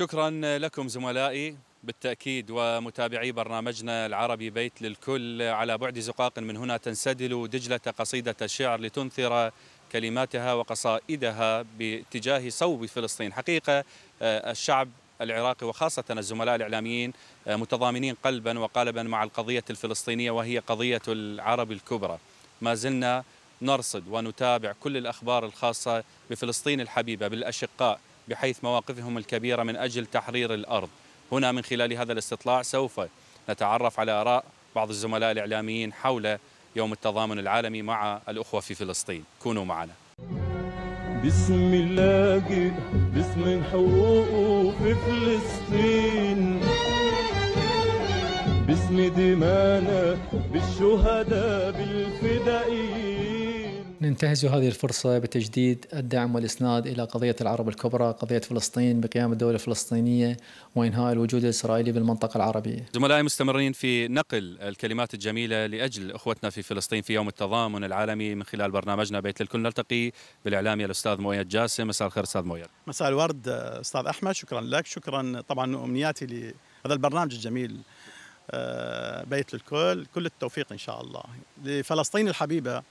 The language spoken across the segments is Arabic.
شكرا لكم زملائي بالتأكيد ومتابعي برنامجنا العربي بيت للكل على بعد زقاق من هنا تنسدل دجلة قصيدة الشعر لتنثر كلماتها وقصائدها باتجاه صوب فلسطين حقيقة آه، الشعب العراقي وخاصة الزملاء الإعلاميين آه، متضامنين قلبا وقالبا مع القضية الفلسطينية وهي قضية العرب الكبرى ما زلنا نرصد ونتابع كل الأخبار الخاصة بفلسطين الحبيبة بالأشقاء بحيث مواقفهم الكبيرة من أجل تحرير الأرض هنا من خلال هذا الاستطلاع سوف نتعرف على آراء بعض الزملاء الإعلاميين حول يوم التضامن العالمي مع الأخوة في فلسطين كونوا معنا الله اللاجئ باسم حقوقه في فلسطين باسم دمانا بالشهداء بالفدائيين ننتهز هذه الفرصة بتجديد الدعم والإسناد إلى قضية العرب الكبرى قضية فلسطين بقيام الدولة الفلسطينية وإنهاء الوجود الإسرائيلي بالمنطقة العربية زملائي مستمرين في نقل الكلمات الجميلة لأجل أخوتنا في فلسطين في يوم التضامن العالمي من خلال برنامجنا بيت للكل نلتقي بالإعلامي الأستاذ مؤيد جاسم مساء الخير أستاذ مؤيد مساء الورد أستاذ أحمد شكرا لك شكرا طبعا أمنياتي لهذا البرنامج الجميل آه، بيت للكل كل التوفيق إن شاء الله لفلسطين الحبيبة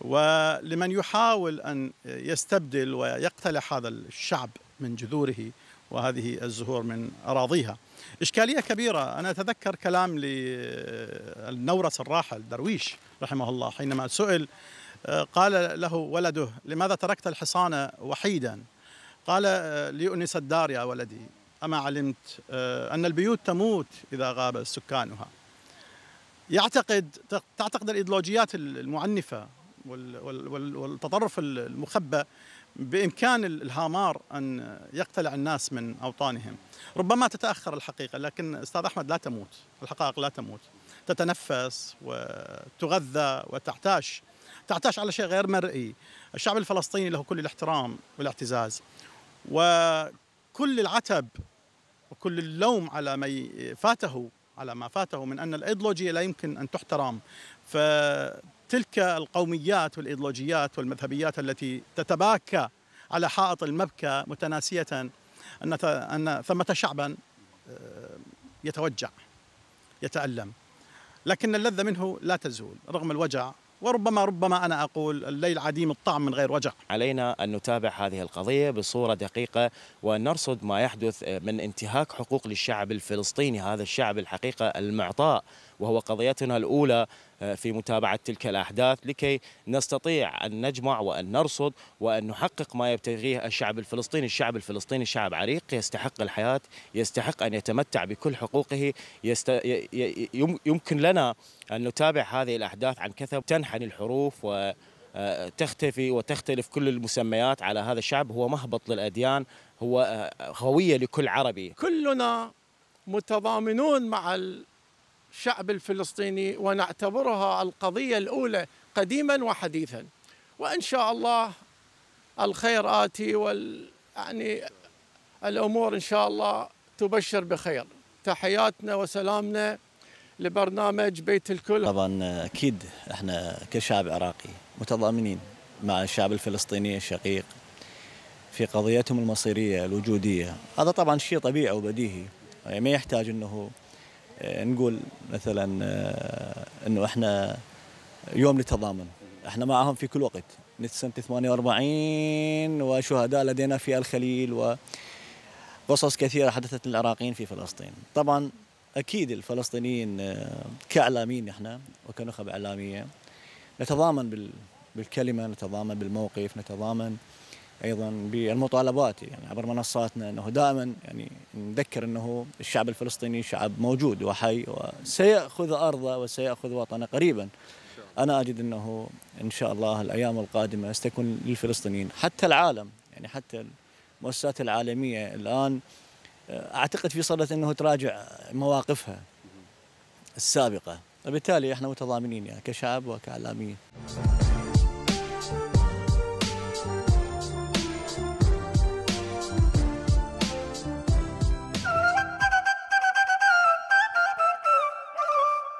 ولمن يحاول أن يستبدل ويقتلع هذا الشعب من جذوره وهذه الزهور من أراضيها إشكالية كبيرة أنا أتذكر كلام للنورس الراحل درويش رحمه الله حينما سئل قال له ولده لماذا تركت الحصان وحيدا قال ليؤنس الدار يا ولدي أما علمت أن البيوت تموت إذا غاب سكانها يعتقد تعتقد الإيديولوجيات المعنفة والتطرف المخبأ بإمكان الهامار أن يقتلع الناس من أوطانهم ربما تتأخر الحقيقة لكن أستاذ أحمد لا تموت الحقائق لا تموت تتنفس وتغذى وتعتاش تعتاش على شيء غير مرئي الشعب الفلسطيني له كل الاحترام والاعتزاز وكل العتب وكل اللوم على ما فاته على ما فاته من أن الأيديولوجية لا يمكن أن تحترم ف تلك القوميات والإيدولوجيات والمذهبيات التي تتباكى على حائط المبكى متناسيه ان ان ثمه شعبا آه، يتوجع يتالم لكن اللذه منه لا تزول رغم الوجع وربما ربما انا اقول الليل عديم الطعم من غير وجع. علينا ان نتابع هذه القضيه بصوره دقيقه ونرصد ما يحدث من انتهاك حقوق للشعب الفلسطيني، هذا الشعب الحقيقه المعطاء وهو قضيتنا الأولى آه، في متابعة تلك الأحداث لكي نستطيع أن نجمع وأن نرصد وأن نحقق ما يبتغيه الشعب الفلسطيني الشعب الفلسطيني شعب عريق يستحق الحياة يستحق أن يتمتع بكل حقوقه يست... يمكن لنا أن نتابع هذه الأحداث عن كثب تنحني الحروف و آه، تختفي وتختلف كل المسميات على هذا الشعب هو مهبط للأديان هو هوية آه، لكل عربي كلنا متضامنون مع الشعب الفلسطيني ونعتبرها القضية الأولى قديما وحديثا وإن شاء الله الخير آتي وال يعني الأمور إن شاء الله تبشر بخير تحياتنا وسلامنا لبرنامج بيت الكل طبعا أكيد إحنا كشعب عراقي متضامنين مع الشعب الفلسطيني الشقيق في قضيتهم المصيرية الوجودية هذا طبعا شيء طبيعي وبديهي يعني ما يحتاج أنه آه، نقول مثلا آه، انه احنا يوم للتضامن احنا معهم في كل وقت من سنه 48 وشهداء لدينا في الخليل وقصص كثيره حدثت للعراقيين في فلسطين طبعا اكيد الفلسطينيين آه، كاعلاميين احنا وكنخب اعلاميه نتضامن بالكلمه نتضامن بالموقف نتضامن ايضا بالمطالبات يعني عبر منصاتنا انه دائما يعني نذكر انه الشعب الفلسطيني شعب موجود وحي وسياخذ ارضه وسياخذ وطنه قريبا. انا اجد انه ان شاء الله الايام القادمه ستكون للفلسطينيين حتى العالم يعني حتى المؤسسات العالميه الان آه، اعتقد في صدد انه تراجع مواقفها السابقه وبالتالي احنا متضامنين يعني كشعب وكاعلاميين.